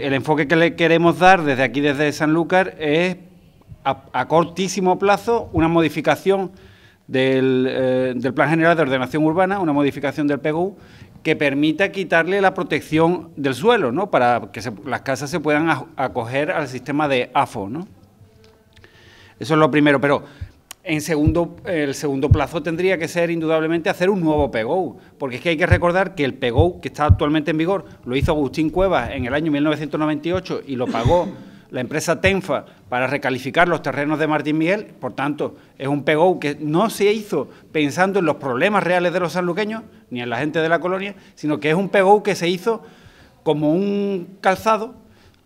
El enfoque que le queremos dar desde aquí, desde San Sanlúcar, es a, cortísimo plazo una modificación eh, del, Plan General de Ordenación Urbana, una modificación del PGU, que permita quitarle la protección del suelo, ¿no? para que las casas se puedan acoger al sistema de AFO. ¿no? Eso es lo primero, pero en segundo, el segundo plazo tendría que ser indudablemente hacer un nuevo Pegou. porque es que hay que recordar que el Pegou que está actualmente en vigor lo hizo Agustín Cuevas en el año 1998 y lo pagó la empresa Tenfa para recalificar los terrenos de Martín Miguel, por tanto, es un Pegou que no se hizo pensando en los problemas reales de los sanluqueños, ni en la gente de la colonia, sino que es un Pegou que se hizo como un calzado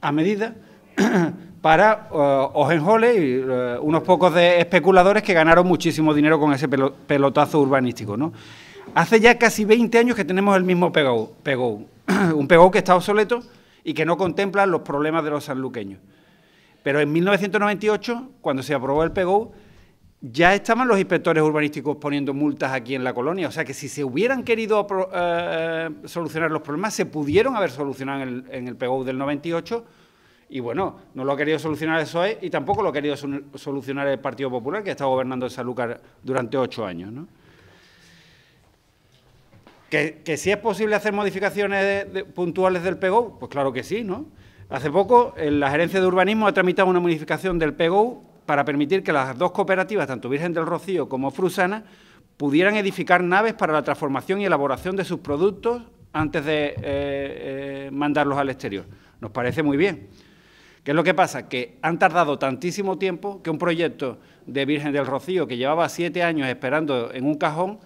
a medida para uh, y eh, unos pocos de especuladores que ganaron muchísimo dinero con ese pelotazo urbanístico. Hace ya casi 20 años que tenemos el mismo pegou, un pegou que está obsoleto y que no contempla los problemas de los sanluqueños. Pero en 1998, cuando se aprobó el pegou, ya estaban los inspectores urbanísticos poniendo multas aquí en la colonia. O sea que si se hubieran querido eh, solucionar los problemas, se pudieron haber solucionado en el, en del 98 y bueno, no lo ha querido solucionar el PSOE y tampoco lo ha querido solucionar el Partido Popular, que ha estado gobernando en Sanlúcar durante ocho años. ¿no? ¿Que, si es posible hacer modificaciones puntuales del PGO, pues claro que sí, ¿no? Hace poco, la Gerencia de Urbanismo ha tramitado una modificación del PGO para permitir que las dos cooperativas, tanto Virgen del Rocío como Frusana, pudieran edificar naves para la transformación y elaboración de sus productos antes de eh, eh, mandarlos al exterior. Nos parece muy bien. ¿Qué es lo que pasa? Que han tardado tantísimo tiempo que un proyecto de Virgen del Rocío que llevaba siete años esperando en un cajón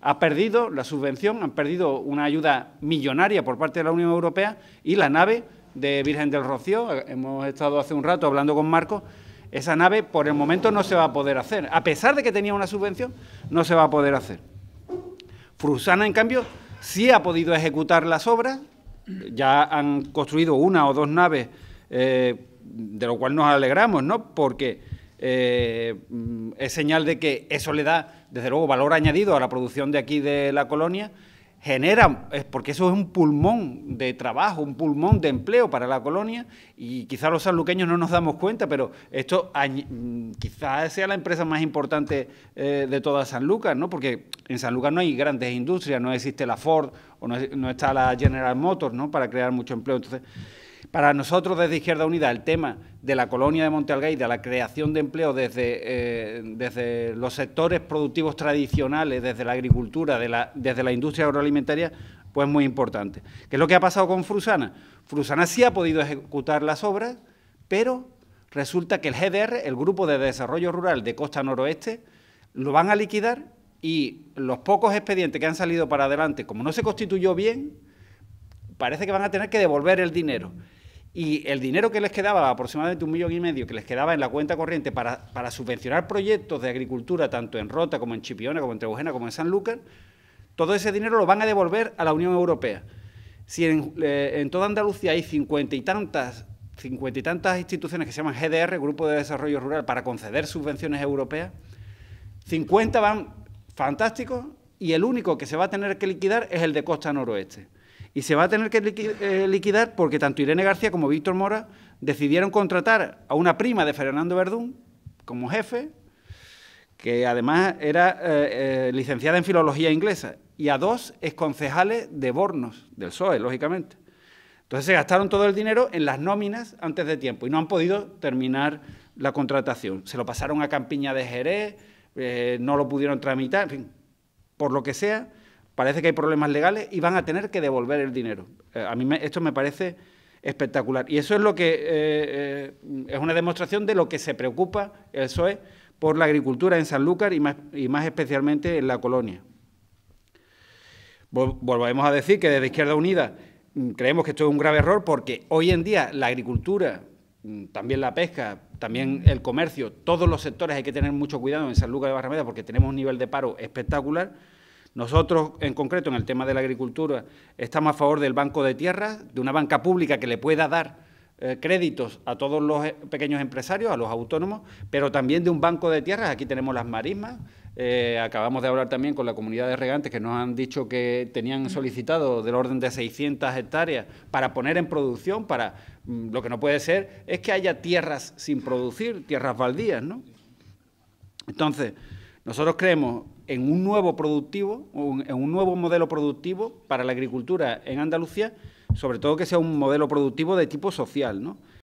ha perdido la subvención, han perdido una ayuda millonaria por parte de la Unión Europea y la nave de Virgen del Rocío, hemos estado hace un rato hablando con Marco, esa nave por el momento no se va a poder hacer, a pesar de que tenía una subvención, no se va a poder hacer. Frusana, en cambio, sí ha podido ejecutar las obras, ya han construido una o dos naves eh, de lo cual nos alegramos, ¿no? Porque eh, mm, es señal de que eso le da, desde luego, valor añadido a la producción de aquí de la colonia, genera, es porque eso es un pulmón de trabajo, un pulmón de empleo para la colonia, y quizás los sanluqueños no nos damos cuenta, pero esto mm, quizás sea la empresa más importante eh, de toda San Lucas, ¿no? Porque en San Lucas no hay grandes industrias, no existe la Ford o no, no está la General Motors, ¿no? Para crear mucho empleo. Entonces. Para nosotros desde Izquierda Unida el tema de la colonia de Montealgay, de la creación de empleo desde, eh, desde los sectores productivos tradicionales, desde la agricultura, desde la industria agroalimentaria, pues muy importante. ¿Qué es lo que ha pasado con Frusana? Frusana sí ha podido ejecutar las obras, pero resulta que el GDR, el Grupo de Desarrollo Rural de Costa Noroeste, lo van a liquidar y los pocos expedientes que han salido para adelante, como no se constituyó bien, parece que van a tener que devolver el dinero y el dinero que les quedaba, aproximadamente un millón y medio, que les quedaba en la cuenta corriente para, subvencionar proyectos de agricultura, tanto en Rota como en Chipiona, como en Trebujena, como en San Lucas, todo ese dinero lo van a devolver a la Unión Europea. Si eh, en, toda Andalucía hay cincuenta y tantas cincuenta y tantas instituciones que se llaman GDR, Grupo de Desarrollo Rural, para conceder subvenciones europeas, cincuenta van fantásticos y el único que se va a tener que liquidar es el de Costa Noroeste. Y se va a tener que eh, liquidar porque tanto Irene García como Víctor Mora decidieron contratar a una prima de Fernando Verdún como jefe, que además era eh, eh, licenciada en filología inglesa, y a dos exconcejales de Bornos, del PSOE, lógicamente. Entonces se gastaron todo el dinero en las nóminas antes de tiempo y no han podido terminar la contratación. Se lo pasaron a Campiña de Jerez, no lo pudieron tramitar, en fin, por lo que sea, parece que hay problemas legales y van a tener que devolver el dinero. Eh, a mí esto me parece espectacular. Y eso es lo que eh, eh, es una demostración de lo que se preocupa el PSOE por la agricultura en Sanlúcar y más, y más especialmente en la colonia. Volvemos a decir que desde Izquierda Unida mm, creemos que esto es un grave error porque hoy en día la agricultura, mm, también la pesca, también el comercio, todos los sectores hay que tener mucho cuidado en San Lucas de Barrameda porque tenemos un nivel de paro espectacular nosotros, en concreto, en el tema de la agricultura, estamos a favor del banco de tierras, de una banca pública que le pueda dar eh, créditos a todos los eh, pequeños empresarios, a los autónomos, pero también de un banco de tierras. Aquí tenemos las marismas. Eh, acabamos de hablar también con la comunidad de regantes que nos han dicho que tenían mm. solicitado del orden de 600 hectáreas para poner en producción, para mm, lo que no puede ser es que haya tierras sin producir, tierras baldías, ¿no? Entonces, nosotros creemos en un nuevo productivo, en un nuevo modelo productivo para la agricultura en Andalucía, sobre todo que sea un modelo productivo de tipo social, ¿no?